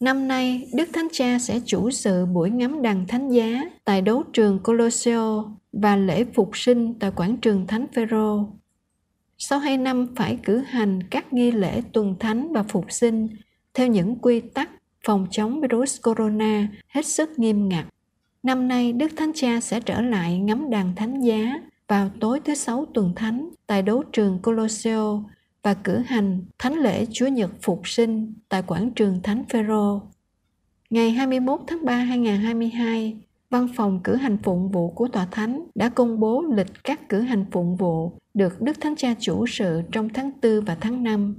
Năm nay, Đức Thánh Cha sẽ chủ sự buổi ngắm đằng thánh giá tại đấu trường Colosseo và lễ phục sinh tại quảng trường Thánh Phaero. Sau hai năm phải cử hành các nghi lễ tuần thánh và phục sinh theo những quy tắc phòng chống virus corona hết sức nghiêm ngặt. Năm nay, Đức Thánh Cha sẽ trở lại ngắm đàn thánh giá vào tối thứ Sáu tuần thánh tại đấu trường Colosseo và cử hành thánh lễ Chúa Nhật Phục sinh tại quảng trường Thánh Phaero. Ngày 21 tháng 3 năm 2022, Văn phòng cử hành phụng vụ của Tòa Thánh đã công bố lịch các cử hành phụng vụ được Đức Thánh Cha chủ sự trong tháng 4 và tháng 5.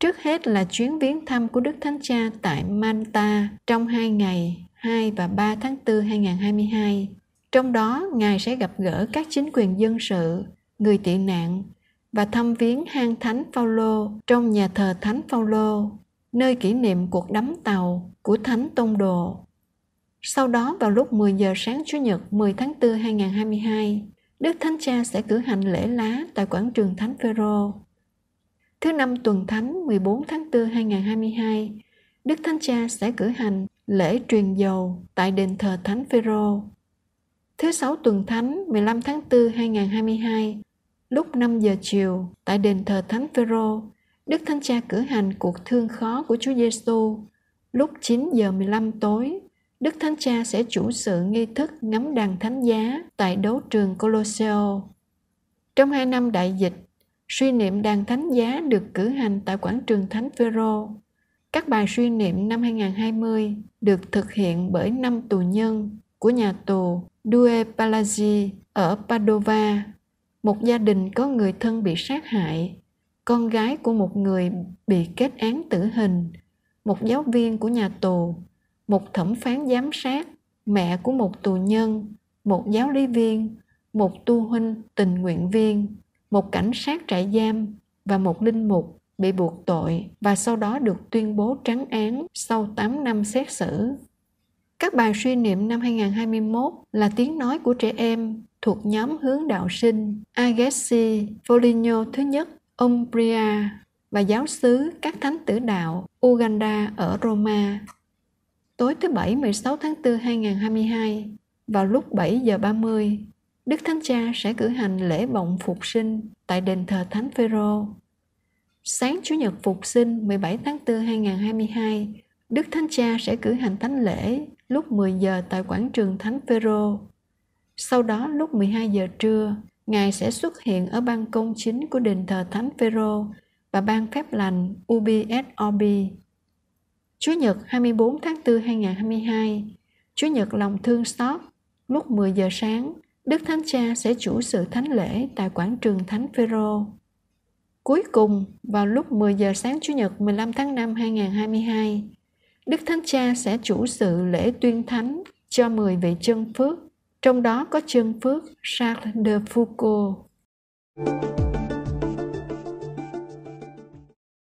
Trước hết là chuyến viếng thăm của Đức Thánh Cha tại Manta trong 2 ngày 2 và 3 tháng 4 2022. Trong đó, Ngài sẽ gặp gỡ các chính quyền dân sự, người tị nạn và thăm viếng hang Thánh Phaolô trong nhà thờ Thánh Phaolô, nơi kỷ niệm cuộc đắm tàu của Thánh Tông Đồ. Sau đó vào lúc 10 giờ sáng Chủ nhật 10 tháng 4 2022, Đức Thánh Cha sẽ cử hành lễ lá tại quảng trường Thánh Phêrô. Thứ năm tuần Thánh 14 tháng 4 2022, Đức Thánh Cha sẽ cử hành lễ truyền dầu tại đền thờ Thánh Phêrô. Thứ sáu tuần Thánh 15 tháng 4 2022, Lúc 5 giờ chiều, tại đền thờ Thánh Phêrô, Đức Thánh Cha cử hành cuộc thương khó của Chúa Giêsu. Lúc 9 giờ 15 tối, Đức Thánh Cha sẽ chủ sự nghi thức ngắm đàn thánh giá tại đấu trường Colosseo. Trong hai năm đại dịch, suy niệm đàn thánh giá được cử hành tại quảng trường Thánh Phêrô. Các bài suy niệm năm 2020 được thực hiện bởi năm tù nhân của nhà tù Due Palazzi ở Padova một gia đình có người thân bị sát hại con gái của một người bị kết án tử hình một giáo viên của nhà tù một thẩm phán giám sát mẹ của một tù nhân một giáo lý viên một tu huynh tình nguyện viên một cảnh sát trại giam và một linh mục bị buộc tội và sau đó được tuyên bố trắng án sau 8 năm xét xử. Các bài suy niệm năm 2021 là tiếng nói của trẻ em thuộc nhóm hướng đạo sinh Agassi Foligno thứ nhất, Umbria và giáo sứ các thánh tử đạo Uganda ở Roma. Tối thứ Bảy 16 tháng 4 2022, vào lúc 7 giờ 30, Đức Thánh Cha sẽ cử hành lễ bồng phục sinh tại đền thờ Thánh Phêrô. Sáng Chủ nhật phục sinh 17 tháng 4 2022, Đức Thánh Cha sẽ cử hành thánh lễ lúc 10 giờ tại quảng trường Thánh Phêrô sau đó lúc 12 giờ trưa, Ngài sẽ xuất hiện ở ban công chính của đền thờ Thánh Phêrô và ban phép lành UBSOB. chủ Nhật 24 tháng 4 2022, chủ Nhật lòng thương xót, lúc 10 giờ sáng, Đức Thánh Cha sẽ chủ sự thánh lễ tại quảng trường Thánh Phêrô. Cuối cùng, vào lúc 10 giờ sáng Chủ nhật 15 tháng 5 2022, Đức Thánh Cha sẽ chủ sự lễ tuyên thánh cho 10 vị chân phước trong đó có chân phước Charles de Foucault.